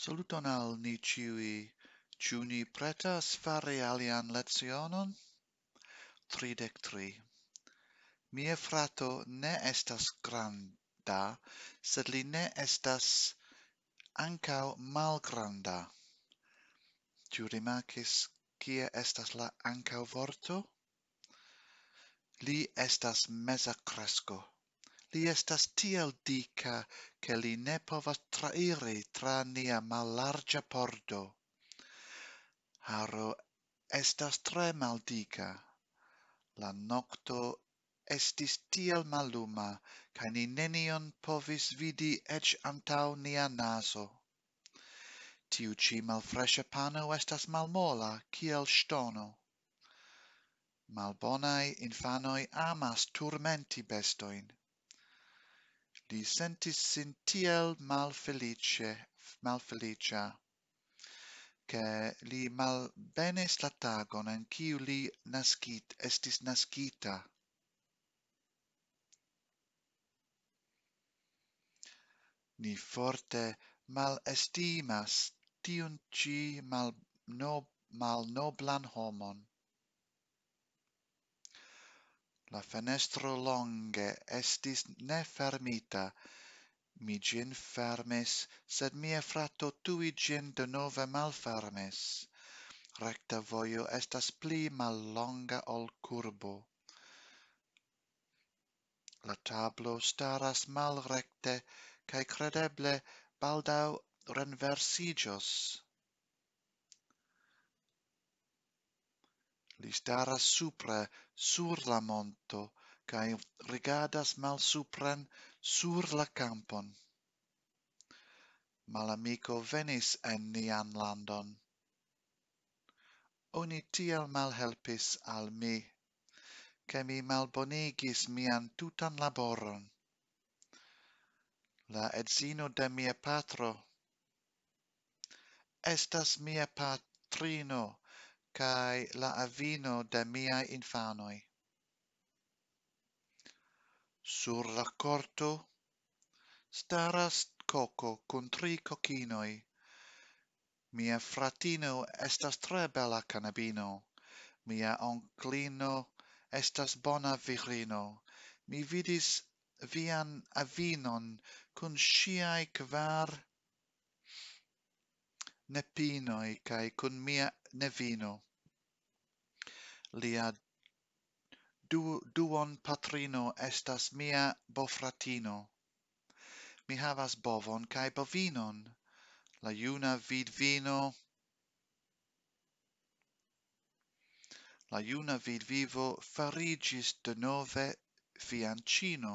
Saluton al ni ciui. Ciu ni pretas fare alian lezionon? Tridec tri. Mie frato ne estas granda, sed li ne estas ancau malgranda. Ciu rimacis, cia estas la ancau vorto? Li estas mesa cresco li estas tiel dica, che li ne povas trairi tra nia malarga pordo. Haro estas tre maldica. La nocto estis tiel maluma, ca ni nenion povis vidi ec antau nia naso. Tiu ci malfresce pano estas malmola, kiel stono. Malbonai infanoi amas turmenti bestoin di sentis sin tiel malfelice, malfelicia, che li mal bene statagon en ciu li nascit, estis nascita. Ni forte mal estimas tiun ci mal, no, mal noblan homon, La fenestro longe estis ne fermita. Mi gin fermis, sed mia frato tui gin de mal malfermis. Recta voio estas pli mal longa ol curbo. La tablo staras mal recte, cae credeble baldau renversigios. staras supra sur la monto cae rigadas mal sur la campon. Mal amico venis en nian landon. Oni tiel mal helpis al mi, che mi mal mian tutan laboron. La edzino de mia patro. Estas mia patrino, cae la avino de miae infanoi. Sur la corto staras coco con tri cocinoi. Mia fratino estas tre bella canabino. Mia onclino estas bona virino. Mi vidis vian avinon con sciae quar nepinoi cae con mia ne vino. Lia du, duon patrino estas mia bofratino. Mi havas bovon cae bovinon. La iuna vid vino... La iuna vid vivo farigis de nove fiancino.